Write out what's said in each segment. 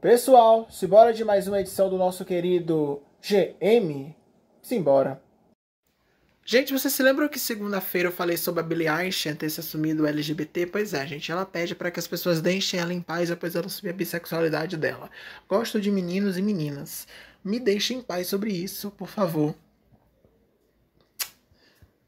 Pessoal, simbora de mais uma edição do nosso querido GM? Simbora. Gente, você se lembra que segunda-feira eu falei sobre a Billie Einstein ter se assumido LGBT? Pois é, gente, ela pede para que as pessoas deixem ela em paz após ela assumir a bissexualidade dela. Gosto de meninos e meninas. Me deixem em paz sobre isso, por favor.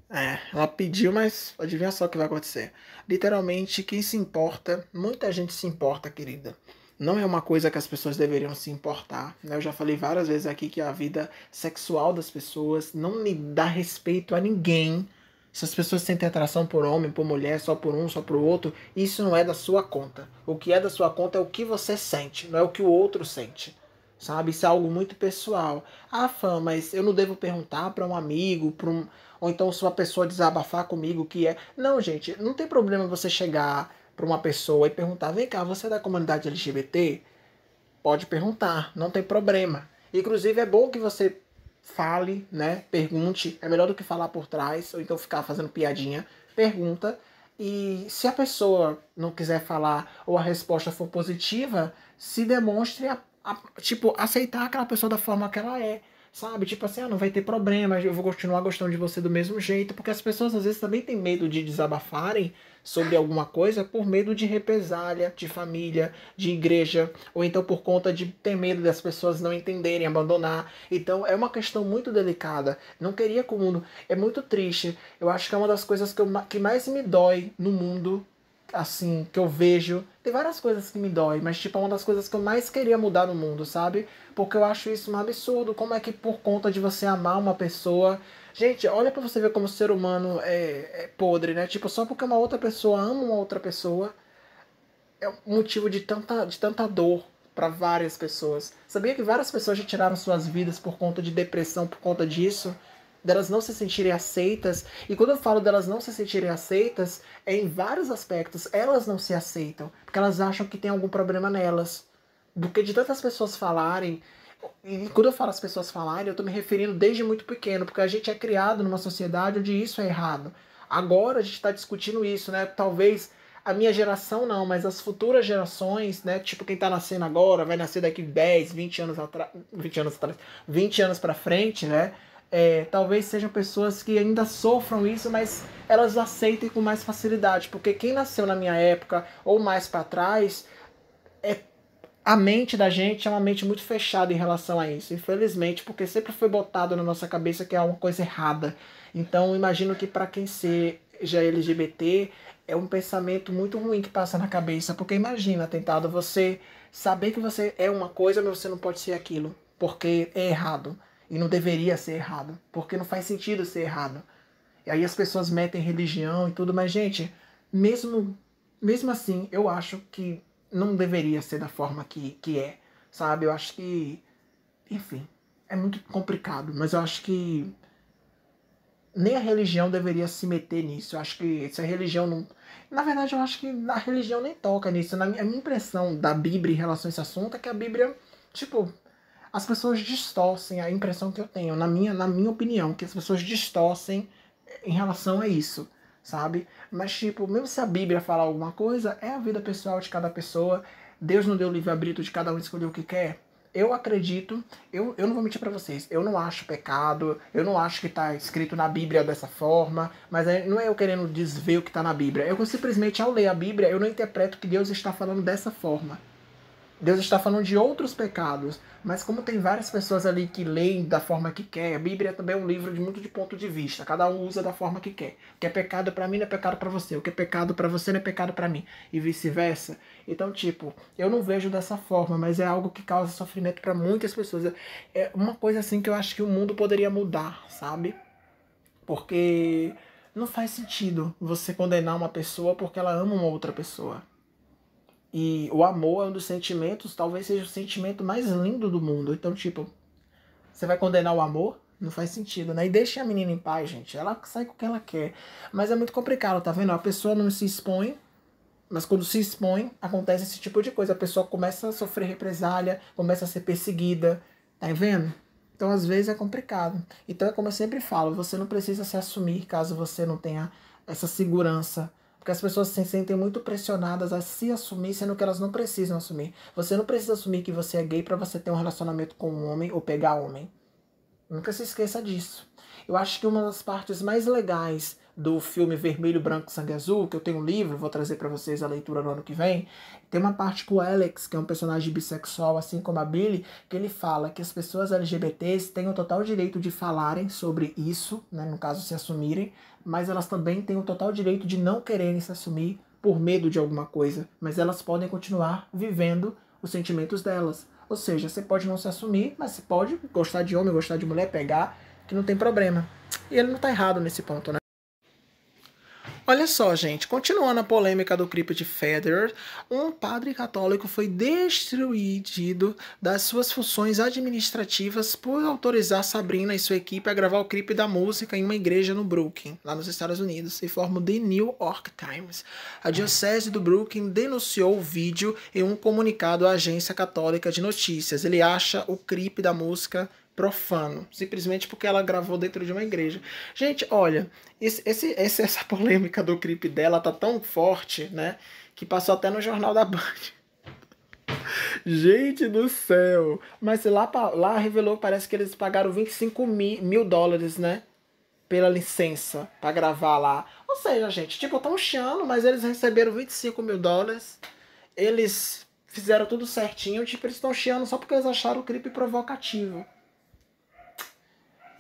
É, ela pediu, mas adivinha só o que vai acontecer. Literalmente, quem se importa, muita gente se importa, querida não é uma coisa que as pessoas deveriam se importar. Né? Eu já falei várias vezes aqui que a vida sexual das pessoas não lhe dá respeito a ninguém. Se as pessoas sentem atração por homem, por mulher, só por um, só por outro, isso não é da sua conta. O que é da sua conta é o que você sente, não é o que o outro sente. Sabe? Isso é algo muito pessoal. Ah, fã, mas eu não devo perguntar para um amigo, para um. Ou então se uma pessoa desabafar comigo que é. Não, gente, não tem problema você chegar para uma pessoa e perguntar: vem cá, você é da comunidade LGBT? Pode perguntar, não tem problema. Inclusive, é bom que você fale, né? Pergunte. É melhor do que falar por trás ou então ficar fazendo piadinha. Pergunta. E se a pessoa não quiser falar ou a resposta for positiva, se demonstre, a, a, tipo, aceitar aquela pessoa da forma que ela é. Sabe? Tipo assim, ah, não vai ter problema, eu vou continuar gostando de você do mesmo jeito. Porque as pessoas às vezes também têm medo de desabafarem sobre alguma coisa por medo de represália, de família, de igreja, ou então por conta de ter medo das pessoas não entenderem, abandonar. Então é uma questão muito delicada. Não queria que o mundo. É muito triste. Eu acho que é uma das coisas que, eu, que mais me dói no mundo, assim, que eu vejo. Tem várias coisas que me dói, mas tipo, é uma das coisas que eu mais queria mudar no mundo, sabe? Porque eu acho isso um absurdo. Como é que por conta de você amar uma pessoa, Gente, olha para você ver como o ser humano é, é, podre, né? Tipo, só porque uma outra pessoa ama uma outra pessoa é um motivo de tanta, de tanta dor para várias pessoas. Sabia que várias pessoas já tiraram suas vidas por conta de depressão, por conta disso? Delas não se sentirem aceitas. E quando eu falo delas não se sentirem aceitas, é em vários aspectos. Elas não se aceitam, porque elas acham que tem algum problema nelas. Porque de tantas pessoas falarem quando eu falo as pessoas falarem, eu estou me referindo desde muito pequeno, porque a gente é criado numa sociedade onde isso é errado. Agora a gente está discutindo isso, né? Talvez a minha geração não, mas as futuras gerações, né? Tipo, quem está nascendo agora, vai nascer daqui 10, 20 anos atrás. 20 anos atrás. 20 anos para frente, né? É, talvez sejam pessoas que ainda sofram isso, mas elas aceitem com mais facilidade, porque quem nasceu na minha época ou mais para trás a mente da gente é uma mente muito fechada em relação a isso, infelizmente, porque sempre foi botado na nossa cabeça que é uma coisa errada. Então, imagino que para quem seja LGBT é um pensamento muito ruim que passa na cabeça, porque imagina, tentado você saber que você é uma coisa, mas você não pode ser aquilo, porque é errado e não deveria ser errado, porque não faz sentido ser errado. E aí as pessoas metem religião e tudo, mas gente, mesmo mesmo assim, eu acho que não deveria ser da forma que, que é, sabe? Eu acho que. Enfim, é muito complicado, mas eu acho que. Nem a religião deveria se meter nisso. Eu acho que se a religião não. Na verdade, eu acho que a religião nem toca nisso. Na minha, a minha impressão da Bíblia em relação a esse assunto é que a Bíblia, tipo, as pessoas distorcem a impressão que eu tenho, na minha, na minha opinião, que as pessoas distorcem em relação a isso sabe? Mas, tipo, mesmo se a Bíblia falar alguma coisa, é a vida pessoal de cada pessoa. Deus não deu livre-arbítrio de cada um escolher o que quer. Eu acredito, eu, eu não vou mentir para vocês, eu não acho pecado, eu não acho que tá escrito na Bíblia dessa forma, mas é, não é eu querendo desver o que tá na Bíblia. Eu simplesmente, ao ler a Bíblia, eu não interpreto que Deus está falando dessa forma. Deus está falando de outros pecados, mas como tem várias pessoas ali que leem da forma que quer, a Bíblia é também é um livro de muito de ponto de vista, cada um usa da forma que quer. O que é pecado para mim não é pecado para você, o que é pecado para você não é pecado para mim, e vice-versa. Então, tipo, eu não vejo dessa forma, mas é algo que causa sofrimento para muitas pessoas. É uma coisa assim que eu acho que o mundo poderia mudar, sabe? Porque não faz sentido você condenar uma pessoa porque ela ama uma outra pessoa. E o amor é um dos sentimentos, talvez seja o sentimento mais lindo do mundo. Então, tipo, você vai condenar o amor? Não faz sentido, né? E deixe a menina em paz, gente. Ela sai com o que ela quer. Mas é muito complicado, tá vendo? A pessoa não se expõe, mas quando se expõe, acontece esse tipo de coisa. A pessoa começa a sofrer represália, começa a ser perseguida, tá vendo? Então, às vezes é complicado. Então, é como eu sempre falo: você não precisa se assumir caso você não tenha essa segurança porque as pessoas se sentem muito pressionadas a se assumir, sendo que elas não precisam assumir. Você não precisa assumir que você é gay para você ter um relacionamento com um homem ou pegar homem. Nunca se esqueça disso. Eu acho que uma das partes mais legais do filme Vermelho, Branco, Sangue Azul, que eu tenho um livro, vou trazer para vocês a leitura no ano que vem. Tem uma parte com o Alex, que é um personagem bissexual, assim como a Billy, que ele fala que as pessoas LGBTs têm o total direito de falarem sobre isso, né, no caso se assumirem, mas elas também têm o total direito de não quererem se assumir por medo de alguma coisa, mas elas podem continuar vivendo os sentimentos delas. Ou seja, você pode não se assumir, mas você pode gostar de homem, gostar de mulher, pegar, que não tem problema. E ele não tá errado nesse ponto, né? Olha só, gente, continuando a polêmica do de Federer, um padre católico foi destruído das suas funções administrativas por autorizar Sabrina e sua equipe a gravar o clipe da música em uma igreja no Brooklyn, lá nos Estados Unidos, informa forma The New York Times. A diocese do Brooklyn denunciou o vídeo em um comunicado à agência católica de notícias. Ele acha o clipe da música profano, simplesmente porque ela gravou dentro de uma igreja. Gente, olha, esse, esse, essa polêmica do clipe dela tá tão forte, né? Que passou até no jornal da Band. Gente do céu! Mas lá, lá revelou que parece que eles pagaram 25 mil, mil dólares, né? Pela licença para gravar lá. Ou seja, gente, tipo, tão chiando, mas eles receberam 25 mil dólares. Eles fizeram tudo certinho, tipo, eles estão chiando só porque eles acharam o clipe provocativo.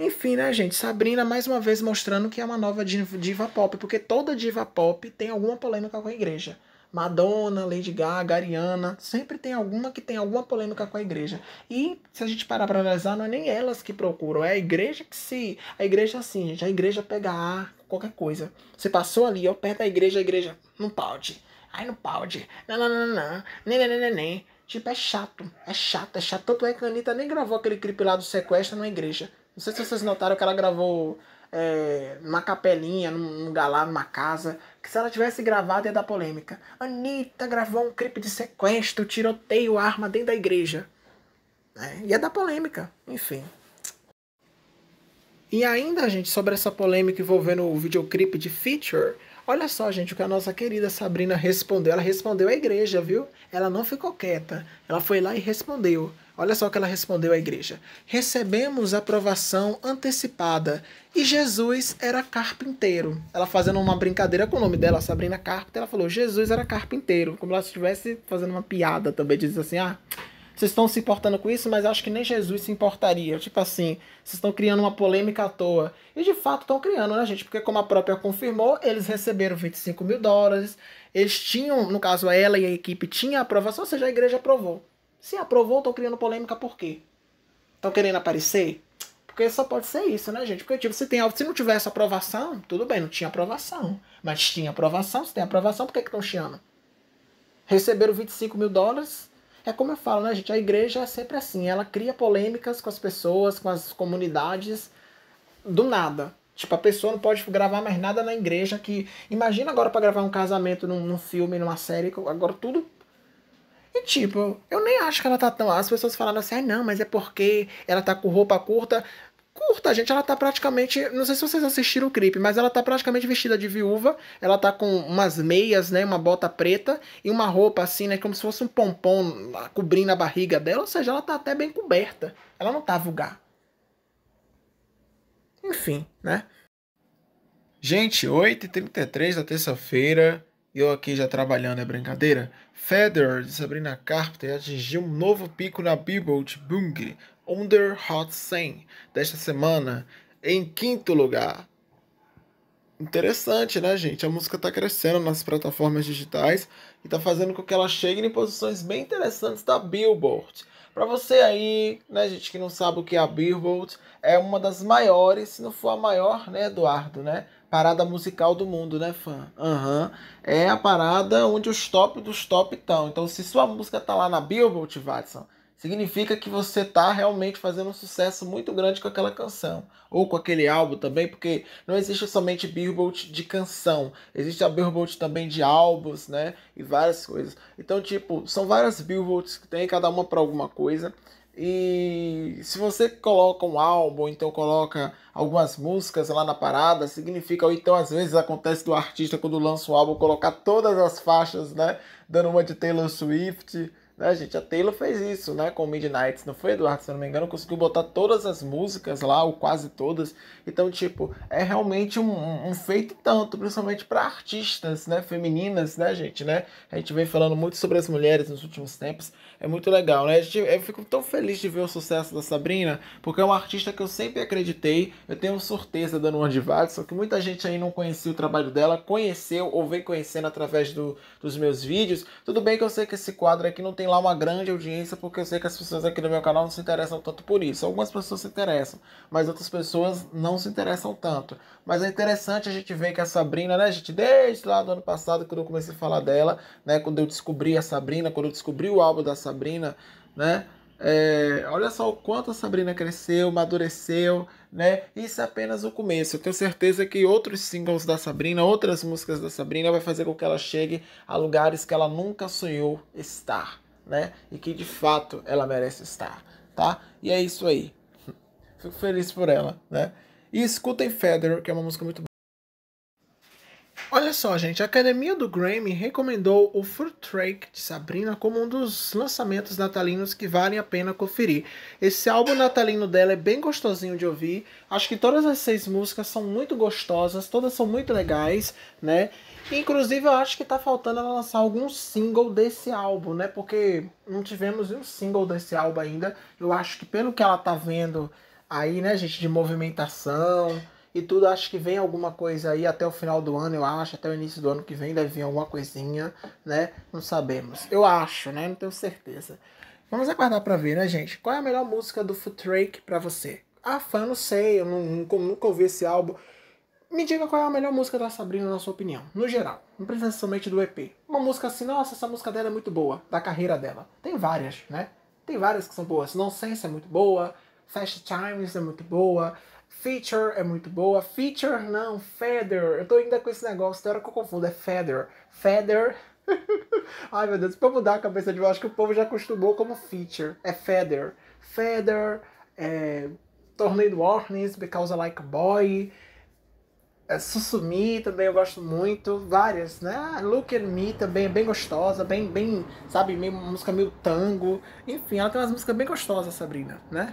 Enfim, né, gente? Sabrina mais uma vez mostrando que é uma nova diva pop, porque toda diva pop tem alguma polêmica com a igreja. Madonna, Lady Gaga, Ariana, sempre tem alguma que tem alguma polêmica com a igreja. E se a gente parar para analisar, não é nem elas que procuram, é a igreja que se. A igreja assim, gente, a igreja pega ar, qualquer coisa. Você passou ali, ó, perto da igreja, a igreja não pode. Ai, não pode. Não, não, não, não. Nem, nem, nem, nem. Tipo, é chato. É chato, é chato. Tanto é que a Anitta nem gravou aquele clipe lá do sequestro na igreja. Não sei se vocês notaram que ela gravou é, numa capelinha, num, galá, numa casa. Que se ela tivesse gravado ia dar polêmica. Anitta gravou um clipe de sequestro, tiroteio, arma dentro da igreja. É, ia dar polêmica, enfim. E ainda, gente, sobre essa polêmica envolvendo o videoclipe de Feature, olha só, gente, o que a nossa querida Sabrina respondeu. Ela respondeu à igreja, viu? Ela não ficou quieta. Ela foi lá e respondeu. Olha só o que ela respondeu à igreja: Recebemos aprovação antecipada e Jesus era carpinteiro. Ela fazendo uma brincadeira com o nome dela, Sabrina Carpenter, ela falou: Jesus era carpinteiro, como ela estivesse fazendo uma piada também, diz assim: Ah, vocês estão se importando com isso, mas acho que nem Jesus se importaria. Tipo assim, vocês estão criando uma polêmica à toa. E de fato estão criando, né, gente? Porque como a própria confirmou, eles receberam 25 mil dólares. Eles tinham, no caso, ela e a equipe tinha aprovação, ou seja, a igreja aprovou. Se aprovou, estão criando polêmica por quê? Estão querendo aparecer? Porque só pode ser isso, né, gente? Porque tipo, se, tem, se não tivesse aprovação, tudo bem, não tinha aprovação. Mas tinha aprovação, se tem aprovação, por que estão chiando? Receberam 25 mil dólares. É como eu falo, né, gente? A igreja é sempre assim. Ela cria polêmicas com as pessoas, com as comunidades, do nada. Tipo, a pessoa não pode gravar mais nada na igreja. que Imagina agora para gravar um casamento num, num filme, numa série. Agora tudo e tipo, eu nem acho que ela tá tão. As pessoas falaram assim, ah, não, mas é porque ela tá com roupa curta. Curta, gente, ela tá praticamente. Não sei se vocês assistiram o clipe, mas ela tá praticamente vestida de viúva. Ela tá com umas meias, né? Uma bota preta e uma roupa assim, né? Como se fosse um pompom cobrindo a barriga dela. Ou seja, ela tá até bem coberta. Ela não tá vulgar. Enfim, né? Gente, 8h33 da terça-feira eu aqui já trabalhando é brincadeira, Federer de Sabrina Carpenter atingiu um novo pico na Billboard Bung Under Hot 100 desta semana, em quinto lugar. Interessante, né, gente? A música está crescendo nas plataformas digitais e está fazendo com que ela chegue em posições bem interessantes da Billboard. Para você aí, né, gente, que não sabe o que é a Billboard, é uma das maiores, se não for a maior, né, Eduardo, né? parada musical do mundo, né, fã? Aham. Uhum. É a parada onde os top dos top estão. Então, se sua música tá lá na Billboard, Watson, significa que você tá realmente fazendo um sucesso muito grande com aquela canção. Ou com aquele álbum também, porque não existe somente Billboard de canção. Existe a Billboard também de álbuns, né? E várias coisas. Então, tipo, são várias Billboards que tem, cada uma para alguma coisa. E se você coloca um álbum, então coloca algumas músicas lá na parada, significa, ou então às vezes acontece do artista quando lança um álbum colocar todas as faixas, né? Dando uma de Taylor Swift, né, gente? A Taylor fez isso, né? Com Midnights, não foi, Eduardo? Se não me engano, conseguiu botar todas as músicas lá, ou quase todas. Então, tipo, é realmente um, um feito tanto, principalmente para artistas, né? Femininas, né, gente, né? A gente vem falando muito sobre as mulheres nos últimos tempos. É muito legal, né? Gente, eu fico tão feliz de ver o sucesso da Sabrina, porque é uma artista que eu sempre acreditei. Eu tenho certeza dando um advogado, só que muita gente aí não conhecia o trabalho dela, conheceu ou vem conhecendo através do, dos meus vídeos. Tudo bem que eu sei que esse quadro aqui não tem lá uma grande audiência, porque eu sei que as pessoas aqui no meu canal não se interessam tanto por isso. Algumas pessoas se interessam, mas outras pessoas não se interessam tanto. Mas é interessante a gente ver que a Sabrina, né, gente, desde lá do ano passado, quando eu comecei a falar dela, né, quando eu descobri a Sabrina, quando eu descobri o álbum da Sabrina, né, é, olha só o quanto a Sabrina cresceu, amadureceu, né? Isso é apenas o começo. Eu tenho certeza que outros singles da Sabrina, outras músicas da Sabrina, vai fazer com que ela chegue a lugares que ela nunca sonhou estar né? E que de fato ela merece estar, tá? E é isso aí. Fico feliz por ela, né? E escutem Feather, que é uma música muito boa. Olha só, gente, a Academia do Grammy recomendou o Fruit Track de Sabrina como um dos lançamentos natalinos que valem a pena conferir. Esse álbum natalino dela é bem gostosinho de ouvir. Acho que todas as seis músicas são muito gostosas, todas são muito legais, né? Inclusive, eu acho que tá faltando ela lançar algum single desse álbum, né? Porque não tivemos um single desse álbum ainda. Eu acho que pelo que ela tá vendo aí, né, gente, de movimentação e tudo, acho que vem alguma coisa aí até o final do ano, eu acho, até o início do ano que vem deve vir alguma coisinha, né? Não sabemos. Eu acho, né? Não tenho certeza. Vamos aguardar para ver, né, gente? Qual é a melhor música do Footrake para você? Ah, fã, não sei, eu não, nunca ouvi esse álbum. Me diga qual é a melhor música da Sabrina, na sua opinião, no geral, não precisa somente do EP. Uma música assim, nossa, essa música dela é muito boa, da carreira dela. Tem várias, né? Tem várias que são boas. Nonsense é muito boa, Fast Times é muito boa, Feature é muito boa, Feature não, Feather. Eu tô ainda com esse negócio, tem hora que eu confundo, é Feather. Feather. Ai meu Deus, pra mudar a cabeça de eu acho que o povo já acostumou como Feature. É Feather. Feather, é. Tornado Warnings, Because I Like a Boy. É, Susumi também eu gosto muito, várias, né? Ah, Look at Me também é bem gostosa, bem, bem, sabe, meio, música meio tango. Enfim, ela tem umas músicas bem gostosas, Sabrina, né?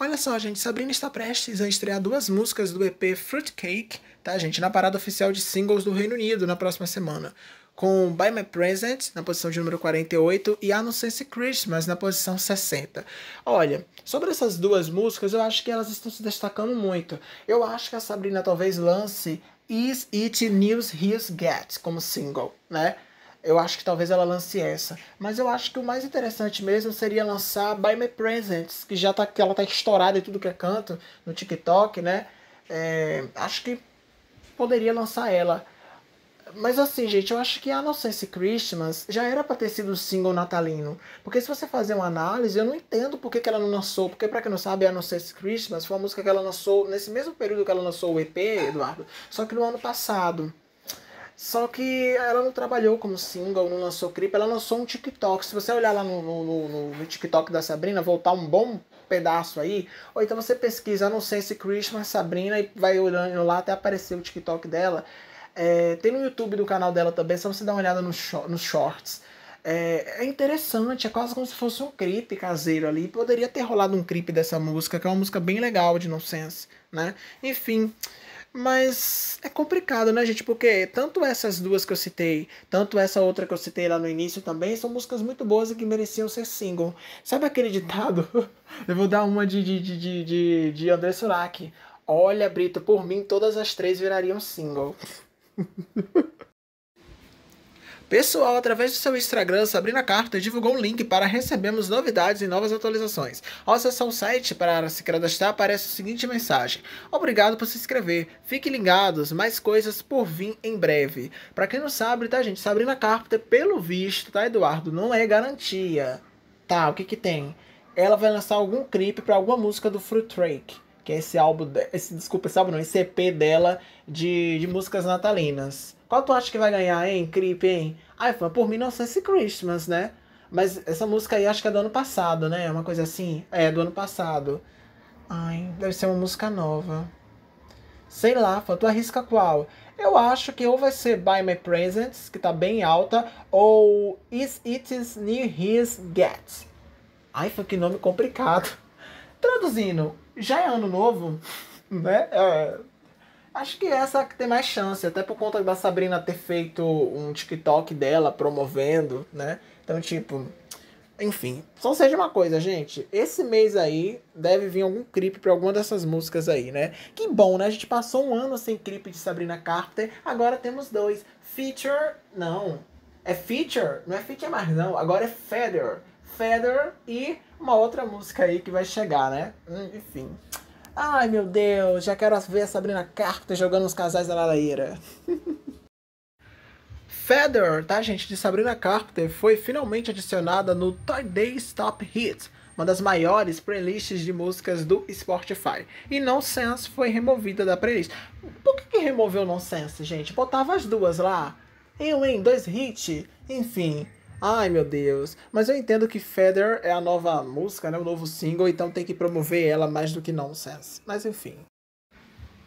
Olha só, gente, Sabrina está prestes a estrear duas músicas do EP Fruitcake, tá, gente? Na parada oficial de singles do Reino Unido na próxima semana com By My Present na posição de número 48 e A Don't Sense Christmas na posição 60. Olha, sobre essas duas músicas, eu acho que elas estão se destacando muito. Eu acho que a Sabrina talvez lance Is It News He's Get como single, né? Eu acho que talvez ela lance essa. Mas eu acho que o mais interessante mesmo seria lançar By My Presents, que já tá, que ela tá estourada e tudo que é canto no TikTok, né? É, acho que poderia lançar ela. Mas assim, gente, eu acho que a Sense Christmas já era pra ter sido single natalino. Porque se você fazer uma análise, eu não entendo por que, que ela não lançou. Porque, pra quem não sabe, a Sense Christmas foi uma música que ela lançou nesse mesmo período que ela lançou o EP, Eduardo, só que no ano passado. Só que ela não trabalhou como single, não lançou clipe, ela lançou um TikTok. Se você olhar lá no, no, no TikTok da Sabrina, voltar um bom pedaço aí, ou então você pesquisa não sei se Christmas Sabrina e vai olhando lá até aparecer o TikTok dela. É, tem no YouTube do canal dela também, é só você dar uma olhada nos, shorts. É, é, interessante, é quase como se fosse um clipe caseiro ali. Poderia ter rolado um clipe dessa música, que é uma música bem legal de nonsense, né? Enfim. Mas é complicado, né, gente? Porque tanto essas duas que eu citei, tanto essa outra que eu citei lá no início também, são músicas muito boas e que mereciam ser single. Sabe aquele ditado? eu vou dar uma de, de, de, de, de André Surak. Olha, Brito, por mim todas as três virariam single. Pessoal, através do seu Instagram, Sabrina Carter divulgou um link para recebermos novidades e novas atualizações. Ao acessar o site para se cadastrar, aparece a seguinte mensagem: Obrigado por se inscrever. Fiquem ligados, mais coisas por vir em breve. Para quem não sabe, tá, gente? Sabrina Carter, pelo visto, tá, Eduardo? Não é garantia. Tá, o que que tem? Ela vai lançar algum clipe para alguma música do Fruit Rake que é esse álbum, esse, desculpa, esse álbum não, esse EP dela de, de músicas natalinas. Qual tu acha que vai ganhar, hein, Creep, hein? Ai, fã, por mim não sei se Christmas, né? Mas essa música aí acho que é do ano passado, né? É Uma coisa assim. É, do ano passado. Ai, deve ser uma música nova. Sei lá, fã, tu arrisca qual? Eu acho que ou vai ser Buy My Presents, que tá bem alta, ou Is It Is Near His Get. Ai, foi que nome complicado. Traduzindo, já é ano novo, né? É, acho que é essa que tem mais chance, até por conta da Sabrina ter feito um TikTok dela promovendo, né? Então, tipo, enfim, só seja uma coisa, gente. Esse mês aí deve vir algum clipe pra alguma dessas músicas aí, né? Que bom, né? A gente passou um ano sem clipe de Sabrina Carter agora temos dois. Feature, não. É feature? Não é feature mais, não. Agora é feather. Feather e uma outra música aí que vai chegar, né? Hum, enfim. Ai meu Deus, já quero ver a Sabrina Carpenter jogando os casais da ladaíra. Feather, tá gente, de Sabrina Carpenter foi finalmente adicionada no Toy Days Top Hits, uma das maiores playlists de músicas do Spotify. E Nonsense foi removida da playlist. Por que, que removeu Nonsense, gente? Botava as duas lá. Eu, em Dois hits. Enfim, Ai meu Deus. Mas eu entendo que Feather é a nova música, né? O novo single, então tem que promover ela mais do que Nonsense. Mas enfim.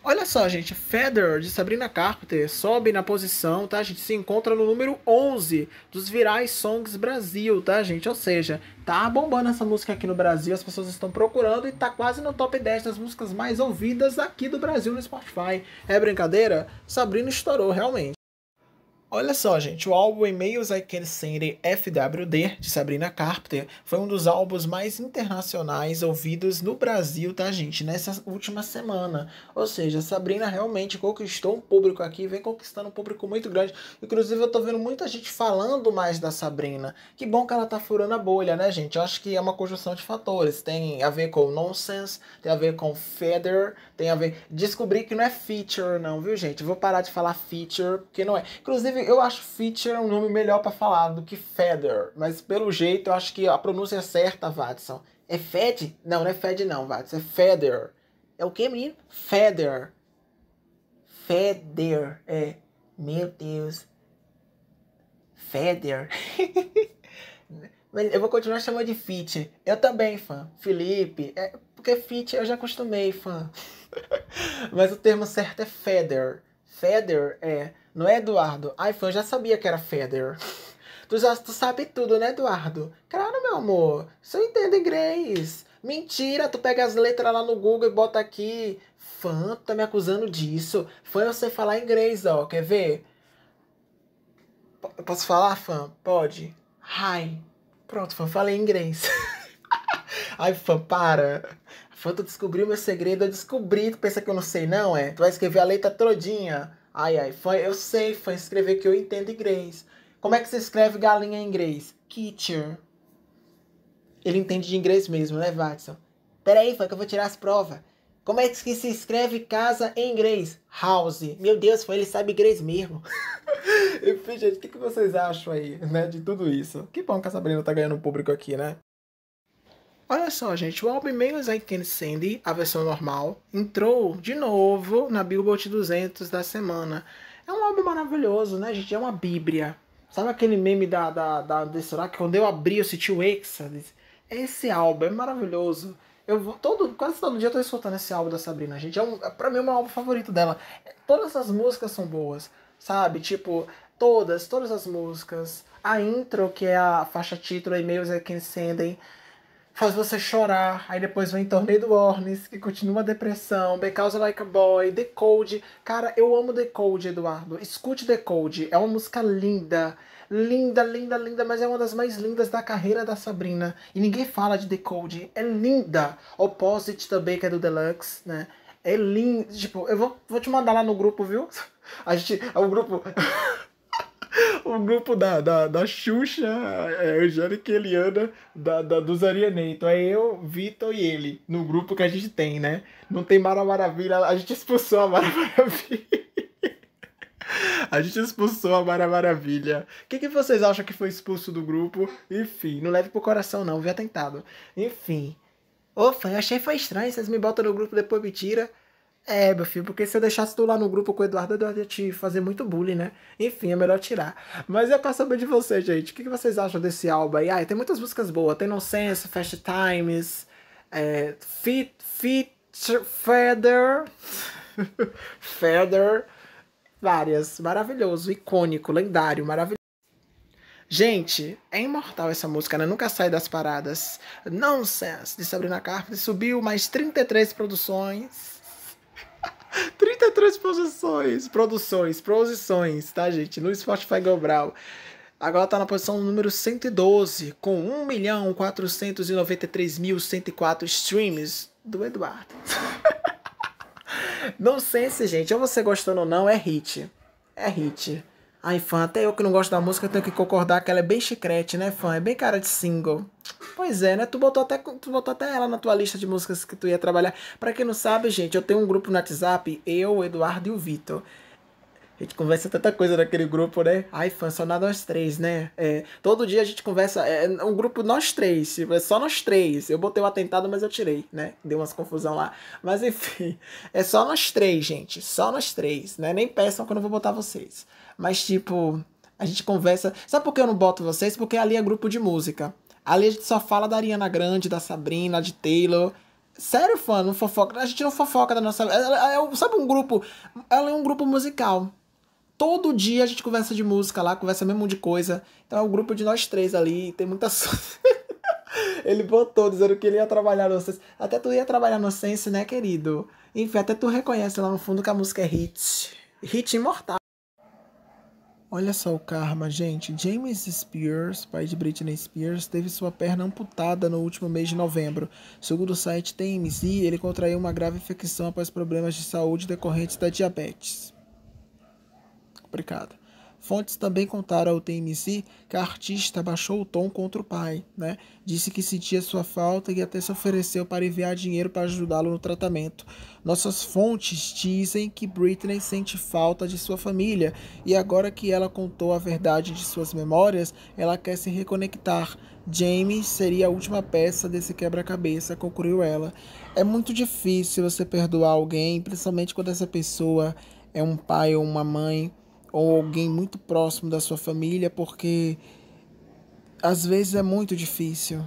Olha só, gente, Feather de Sabrina Carpenter sobe na posição, tá? A gente se encontra no número 11 dos Virais Songs Brasil, tá, gente? Ou seja, tá bombando essa música aqui no Brasil, as pessoas estão procurando e tá quase no top 10 das músicas mais ouvidas aqui do Brasil no Spotify. É brincadeira? Sabrina estourou realmente. Olha só, gente, o álbum E-mails I Can Send FWD, de Sabrina Carpenter, foi um dos álbuns mais internacionais ouvidos no Brasil, tá, gente, nessa última semana. Ou seja, Sabrina realmente conquistou um público aqui, vem conquistando um público muito grande. Inclusive, eu tô vendo muita gente falando mais da Sabrina. Que bom que ela tá furando a bolha, né, gente? Eu acho que é uma conjunção de fatores. Tem a ver com Nonsense, tem a ver com Feather, tem a ver... Descobri que não é feature, não, viu, gente? Vou parar de falar feature, porque não é. Inclusive, eu acho feature um nome melhor para falar do que feather, mas pelo jeito eu acho que a pronúncia é certa, Watson. É fed? Não, não é fed não, Watson, é feather. É o que, menino? Feather. Feather, é. Meu Deus. Feather. eu vou continuar chamando de fit. Eu também, fã. Felipe, é porque fit eu já acostumei, fã. mas o termo certo é feather. Feather é não é, Eduardo? Ai, fã, eu já sabia que era Feather. Tu já tu sabe tudo, né, Eduardo? Claro, meu amor. Se eu entendo inglês. Mentira, tu pega as letras lá no Google e bota aqui. Fã, tu tá me acusando disso. Fã, eu sei falar inglês, ó. Quer ver? P posso falar, fã? Pode. Hi. Pronto, fã, falei inglês. Ai, fã, para. Fã, tu descobriu meu segredo. Eu descobri. Tu pensa que eu não sei, não, é? Tu vai escrever a letra todinha. Ai, ai, fã, eu sei, fã escrever que eu entendo inglês. Como é que se escreve galinha em inglês? Kitchen. Ele entende de inglês mesmo, né, Watson? Peraí, fã, que eu vou tirar as provas. Como é que se escreve casa em inglês? House. Meu Deus, foi ele sabe inglês mesmo. Enfim, gente, o que, que vocês acham aí, né, de tudo isso? Que bom que a Sabrina tá ganhando público aqui, né? Olha só, gente, o álbum Menos I Can Sandy, a versão normal, entrou de novo na Billboard 200 da semana. É um álbum maravilhoso, né, gente? É uma bíblia. Sabe aquele meme da, da, da desse lá, que quando eu abri eu senti o Exodus? Esse álbum é maravilhoso. Eu vou, todo, quase todo dia eu tô escutando esse álbum da Sabrina, gente. É um, é pra mim é o meu álbum favorito dela. Todas as músicas são boas, sabe? Tipo, todas, todas as músicas. A intro, que é a faixa título, e-mails é quem sendem faz você chorar. Aí depois vem Tornado Ornis que continua a depressão, Because Like a Boy, The Code. Cara, eu amo The Code, Eduardo. Escute The Code. é uma música linda. Linda, linda, linda, mas é uma das mais lindas da carreira da Sabrina. E ninguém fala de Decode. É linda. Opposite também, que é do Deluxe, né? É lindo. Tipo, eu vou, vou te mandar lá no grupo, viu? A gente. O é grupo. o grupo da, da, da Xuxa, é, é Angélica e Eliana, da, da, dos Arianeito. Então é eu, Vitor e ele, no grupo que a gente tem, né? Não tem Mara Maravilha, a gente expulsou a Mara Maravilha. A gente expulsou a Mara Maravilha. O que, que vocês acham que foi expulso do grupo? Enfim, não leve pro coração não, viu atentado. Enfim. opa, eu achei foi estranho, vocês me botam no grupo depois me tira. É, meu filho, porque se eu deixasse tu lá no grupo com o Eduardo, o Eduardo ia te fazer muito bullying, né? Enfim, é melhor tirar. Mas eu quero saber de vocês, gente. O que vocês acham desse álbum aí? Ah, tem muitas músicas boas. Tem Nonsense, Fast Times, é, Fit, Fit, Feather, Feather, várias. Maravilhoso, icônico, lendário, maravilhoso. Gente, é imortal essa música, né? Nunca sai das paradas. Nonsense, de Sabrina Carpenter, subiu mais 33 produções 33 posições, produções, posições, tá, gente? No Spotify Global. Agora tá na posição número 112, com 1.493.104 streams do Eduardo. não sei se, gente, ou você gostando ou não, é hit. É hit. Ai, fã, até eu que não gosto da música tenho que concordar que ela é bem chiclete, né, fã? É bem cara de single. Pois é, né? Tu botou até, tu botou até ela na tua lista de músicas que tu ia trabalhar. Para quem não sabe, gente, eu tenho um grupo no WhatsApp, eu, o Eduardo e o Vitor. A gente conversa tanta coisa naquele grupo, né? Ai, fã, só nós três, né? É, todo dia a gente conversa. É, é um grupo nós três, tipo, é só nós três. Eu botei o atentado, mas eu tirei, né? Deu umas confusão lá. Mas enfim, é só nós três, gente. Só nós três, né? Nem peçam que eu não vou botar vocês. Mas tipo, a gente conversa. Sabe por que eu não boto vocês? Porque ali é grupo de música. Ali a gente só fala da Ariana Grande, da Sabrina, de Taylor. Sério, fã, não fofoca. A gente não fofoca da nossa. É, é, é, sabe um grupo. Ela é um grupo musical. Todo dia a gente conversa de música lá, conversa mesmo de coisa. Então é um grupo de nós três ali, tem muita Ele botou dizendo que ele ia trabalhar no Sense. Até tu ia trabalhar no Sense, né, querido? Enfim, até tu reconhece lá no fundo que a música é hit. Hit imortal. Olha só o karma, gente. James Spears, pai de Britney Spears, teve sua perna amputada no último mês de novembro. Segundo o site TMZ, ele contraiu uma grave infecção após problemas de saúde decorrentes da diabetes complicada. Fontes também contaram ao TMZ que a artista baixou o tom contra o pai, né? Disse que sentia sua falta e até se ofereceu para enviar dinheiro para ajudá-lo no tratamento. Nossas fontes dizem que Britney sente falta de sua família e agora que ela contou a verdade de suas memórias, ela quer se reconectar. Jamie seria a última peça desse quebra-cabeça, concluiu ela. É muito difícil você perdoar alguém, principalmente quando essa pessoa é um pai ou uma mãe ou alguém muito próximo da sua família, porque às vezes é muito difícil.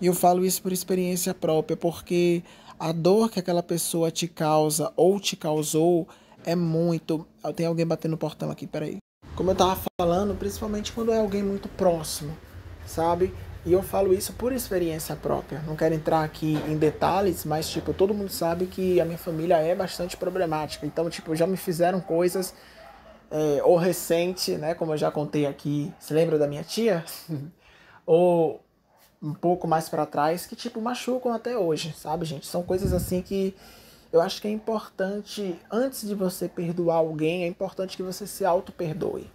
E eu falo isso por experiência própria, porque a dor que aquela pessoa te causa ou te causou é muito. Ah, tem alguém batendo no portão aqui, peraí. Como eu tava falando, principalmente quando é alguém muito próximo, sabe? E eu falo isso por experiência própria. Não quero entrar aqui em detalhes, mas tipo, todo mundo sabe que a minha família é bastante problemática. Então, tipo, já me fizeram coisas é, ou recente, né, como eu já contei aqui, se lembra da minha tia? ou um pouco mais para trás, que tipo machucam até hoje, sabe, gente? São coisas assim que eu acho que é importante, antes de você perdoar alguém, é importante que você se auto-perdoe.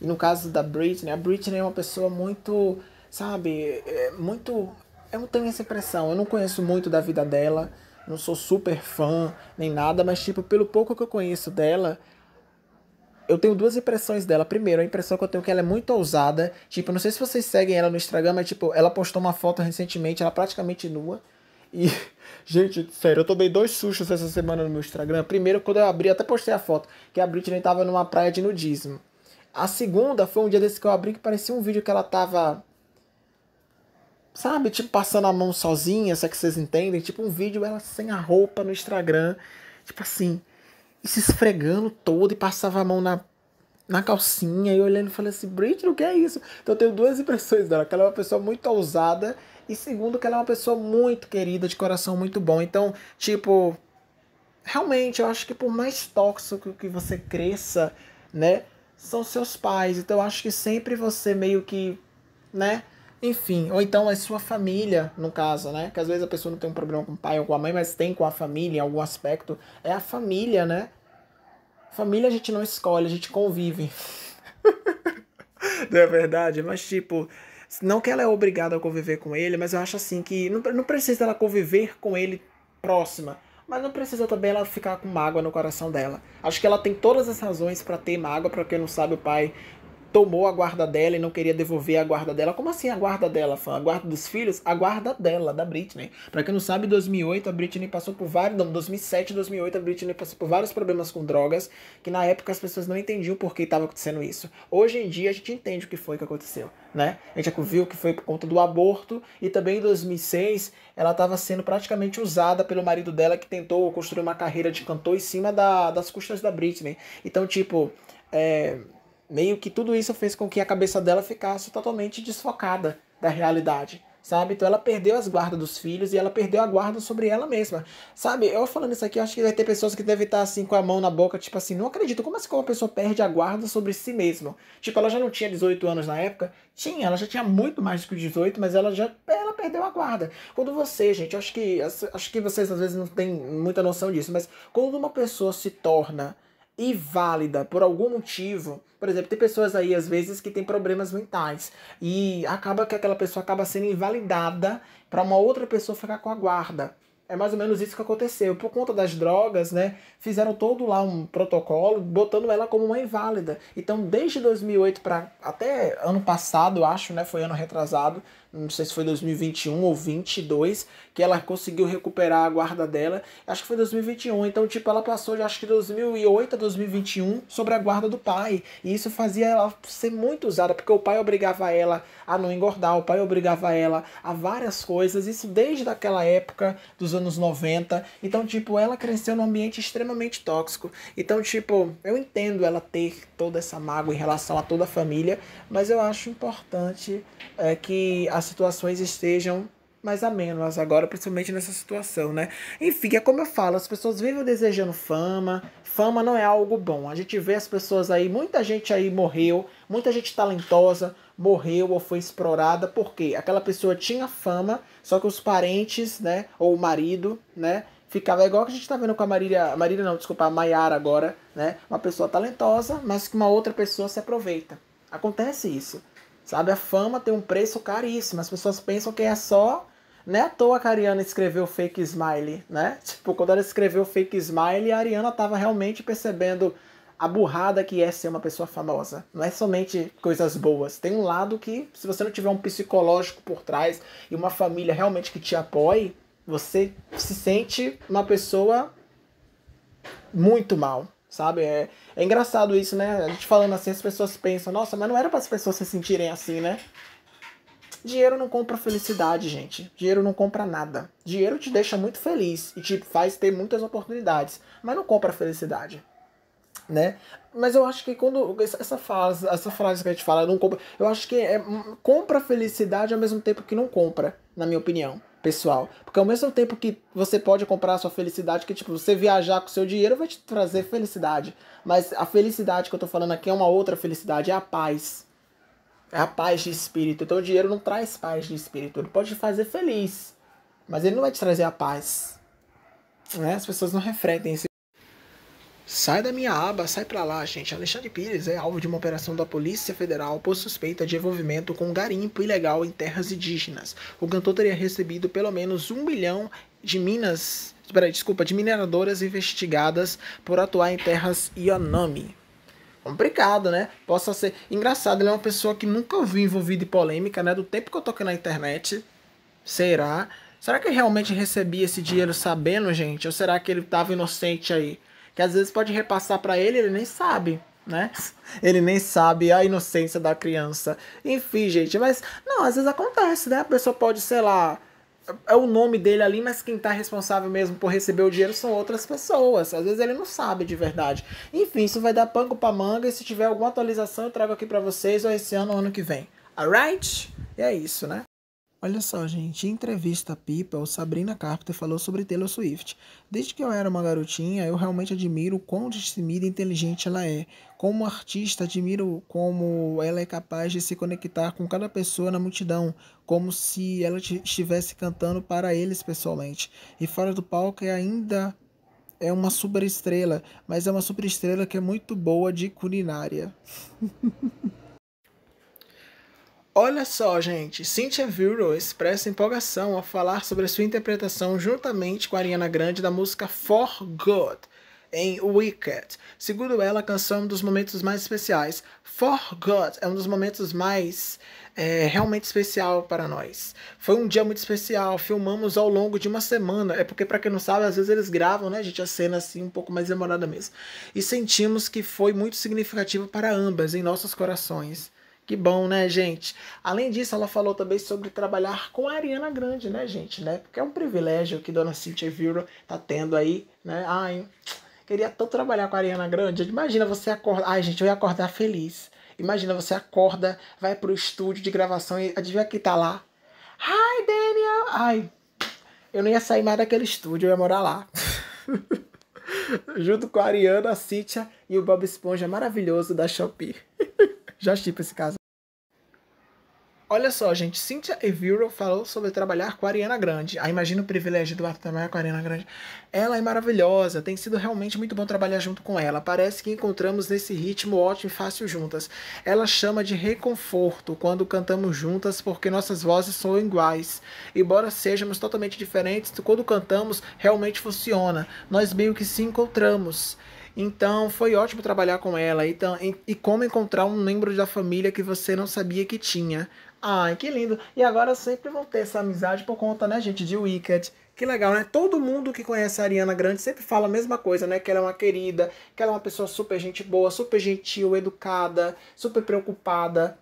E no caso da Britney, a Britney é uma pessoa muito, sabe, é muito. Eu não tenho essa impressão, eu não conheço muito da vida dela, não sou super fã nem nada, mas, tipo, pelo pouco que eu conheço dela, eu tenho duas impressões dela. Primeiro, a impressão que eu tenho é que ela é muito ousada. Tipo, não sei se vocês seguem ela no Instagram, mas tipo, ela postou uma foto recentemente, ela praticamente nua. E, gente, sério, eu tomei dois sustos essa semana no meu Instagram. Primeiro, quando eu abri, até postei a foto, que a Britney tava numa praia de nudismo. A segunda foi um dia desse que eu abri que parecia um vídeo que ela tava. Sabe, tipo, passando a mão sozinha, se é que vocês entendem. Tipo, um vídeo ela sem a roupa no Instagram. Tipo assim e se esfregando todo e passava a mão na, na calcinha e olhando e falei assim, Britney, o que é isso? Então eu tenho duas impressões dela, que ela é uma pessoa muito ousada e segundo que ela é uma pessoa muito querida, de coração muito bom. Então, tipo, realmente eu acho que por mais tóxico que você cresça, né, são seus pais. Então eu acho que sempre você meio que, né, enfim, ou então é sua família, no caso, né? Que às vezes a pessoa não tem um problema com o pai ou com a mãe, mas tem com a família em algum aspecto. É a família, né? Família a gente não escolhe, a gente convive. não é verdade? Mas tipo, não que ela é obrigada a conviver com ele, mas eu acho assim que não, não precisa ela conviver com ele próxima. Mas não precisa também ela ficar com mágoa no coração dela. Acho que ela tem todas as razões para ter mágoa, para quem não sabe, o pai tomou a guarda dela e não queria devolver a guarda dela. Como assim a guarda dela, fã? A guarda dos filhos? A guarda dela, da Britney. Pra quem não sabe, em 2008 a Britney passou por vários... Não, 2007, 2008 a Britney passou por vários problemas com drogas, que na época as pessoas não entendiam por que estava acontecendo isso. Hoje em dia a gente entende o que foi que aconteceu, né? A gente viu que foi por conta do aborto e também em 2006 ela estava sendo praticamente usada pelo marido dela que tentou construir uma carreira de cantor em cima da, das custas da Britney. Então, tipo... É, meio que tudo isso fez com que a cabeça dela ficasse totalmente desfocada da realidade, sabe? Então ela perdeu as guardas dos filhos e ela perdeu a guarda sobre ela mesma, sabe? Eu falando isso aqui, eu acho que vai ter pessoas que devem estar assim com a mão na boca, tipo assim, não acredito, como assim que uma pessoa perde a guarda sobre si mesma? Tipo, ela já não tinha 18 anos na época? Tinha, ela já tinha muito mais que 18, mas ela já ela perdeu a guarda. Quando você, gente, eu acho que acho que vocês às vezes não têm muita noção disso, mas quando uma pessoa se torna e válida por algum motivo. Por exemplo, tem pessoas aí às vezes que têm problemas mentais e acaba que aquela pessoa acaba sendo invalidada para uma outra pessoa ficar com a guarda. É mais ou menos isso que aconteceu. Por conta das drogas, né? Fizeram todo lá um protocolo, botando ela como uma inválida. Então, desde 2008 para até ano passado, acho, né? Foi ano retrasado, não sei se foi 2021 ou 22, que ela conseguiu recuperar a guarda dela. Acho que foi 2021. Então, tipo, ela passou de acho que 2008 a 2021 sobre a guarda do pai. E isso fazia ela ser muito usada, porque o pai obrigava ela a não engordar, o pai obrigava ela a várias coisas. Isso desde aquela época dos anos 90. Então, tipo, ela cresceu num ambiente extremamente tóxico. Então, tipo, eu entendo ela ter toda essa mágoa em relação a toda a família, mas eu acho importante é, que as as situações estejam mais amenas agora, principalmente nessa situação, né? Enfim, é como eu falo, as pessoas vivem desejando fama. Fama não é algo bom. A gente vê as pessoas aí, muita gente aí morreu, muita gente talentosa morreu ou foi explorada porque aquela pessoa tinha fama, só que os parentes, né, ou o marido, né, ficava igual que a gente tá vendo com a Marília, a Marília não, desculpa, a Maiara agora, né? Uma pessoa talentosa, mas que uma outra pessoa se aproveita. Acontece isso. Sabe, a fama tem um preço caríssimo. As pessoas pensam que é só. Não é à toa que a Ariana escreveu fake smile, né? Tipo, quando ela escreveu fake smile, a Ariana estava realmente percebendo a burrada que é ser uma pessoa famosa. Não é somente coisas boas. Tem um lado que, se você não tiver um psicológico por trás e uma família realmente que te apoie, você se sente uma pessoa muito mal sabe? É, é engraçado isso, né? A gente falando assim, as pessoas pensam, nossa, mas não era para as pessoas se sentirem assim, né? Dinheiro não compra felicidade, gente. Dinheiro não compra nada. Dinheiro te deixa muito feliz e te faz ter muitas oportunidades, mas não compra felicidade né? Mas eu acho que quando essa frase, essa frase que a gente fala, não compra, eu acho que é, hum, compra felicidade ao mesmo tempo que não compra, na minha opinião pessoal. Porque ao mesmo tempo que você pode comprar a sua felicidade, que tipo, você viajar com seu dinheiro vai te trazer felicidade. Mas a felicidade que eu tô falando aqui é uma outra felicidade, é a paz. É a paz de espírito. Então o dinheiro não traz paz de espírito. Ele pode te fazer feliz, mas ele não vai te trazer a paz. Né? As pessoas não refletem isso. Sai da minha aba, sai pra lá, gente. Alexandre Pires é alvo de uma operação da Polícia Federal por suspeita de envolvimento com garimpo ilegal em terras indígenas. O cantor teria recebido pelo menos um milhão de minas. Desculpa, de mineradoras investigadas por atuar em terras Yanomami complicado, né? Possa ser engraçado, ele é uma pessoa que nunca vi envolvida em polêmica, né? Do tempo que eu aqui na internet. Será? Será que ele realmente recebia esse dinheiro sabendo, gente? Ou será que ele tava inocente aí? que às vezes pode repassar para ele, ele nem sabe. Né? Ele nem sabe a inocência da criança. Enfim, gente, mas não, às vezes acontece, né? A pessoa pode, sei lá, é o nome dele ali, mas quem tá responsável mesmo por receber o dinheiro são outras pessoas. Às vezes ele não sabe de verdade. Enfim, isso vai dar pango pra manga e se tiver alguma atualização eu trago aqui para vocês ou esse ano ou ano que vem. Alright? E é isso, né? Olha só, gente, em entrevista à People, Sabrina Carpenter falou sobre Taylor Swift. Desde que eu era uma garotinha, eu realmente admiro o quão destemida e inteligente ela é. Como artista, admiro como ela é capaz de se conectar com cada pessoa na multidão, como se ela estivesse cantando para eles pessoalmente. E fora do palco é ainda é uma super estrela, mas é uma super estrela que é muito boa de culinária. Olha só, gente, Cynthia Vero expressa empolgação ao falar sobre a sua interpretação juntamente com a Ariana Grande da música For Good em Wicked. Segundo ela, a canção é um dos momentos mais especiais. For God é um dos momentos mais é, realmente especial para nós. Foi um dia muito especial, filmamos ao longo de uma semana. É porque, para quem não sabe, às vezes eles gravam, né, gente, a cena assim um pouco mais demorada mesmo. E sentimos que foi muito significativo para ambas em nossos corações. Que bom, né, gente? Além disso, ela falou também sobre trabalhar com a Ariana Grande, né, gente, né? Porque é um privilégio que Dona Cynthia Vieira tá tendo aí, né? Ai, queria tanto trabalhar com a Ariana Grande. Imagina você acordar... Ai, gente, eu ia acordar feliz. Imagina, você acorda, vai pro estúdio de gravação e adivinha quem tá lá? Hi, Daniel! Ai, eu não ia sair mais daquele estúdio, eu ia morar lá. Junto com a Ariana, a Cítia e o Bob Esponja maravilhoso da Shopee. Já chipa esse caso. Olha só, gente, Cynthia Eviro falou sobre trabalhar com a Ariana Grande. Ah, imagina o privilégio do ato trabalhar com a Ariana Grande. Ela é maravilhosa, tem sido realmente muito bom trabalhar junto com ela. Parece que encontramos nesse ritmo ótimo e fácil juntas. Ela chama de reconforto quando cantamos juntas porque nossas vozes são iguais. Embora sejamos totalmente diferentes, quando cantamos realmente funciona. Nós meio que se encontramos. Então foi ótimo trabalhar com ela. Então, e, e como encontrar um membro da família que você não sabia que tinha. Ai, que lindo. E agora sempre vão ter essa amizade por conta, né, gente, de Wicked. Que legal, né? Todo mundo que conhece a Ariana Grande sempre fala a mesma coisa, né? Que ela é uma querida, que ela é uma pessoa super gente boa, super gentil, educada, super preocupada.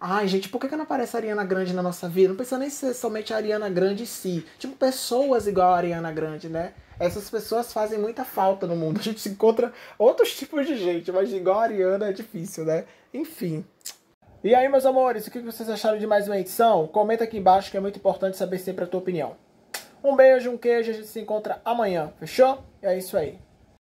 Ai, gente, por que, que não aparece a Ariana Grande na nossa vida? Não precisa nem ser somente a Ariana Grande em si. Tipo, pessoas igual a Ariana Grande, né? Essas pessoas fazem muita falta no mundo. A gente se encontra outros tipos de gente, mas igual a Ariana é difícil, né? Enfim. E aí, meus amores, o que vocês acharam de mais uma edição? Comenta aqui embaixo que é muito importante saber sempre a tua opinião. Um beijo, um queijo, a gente se encontra amanhã, fechou? E é isso aí.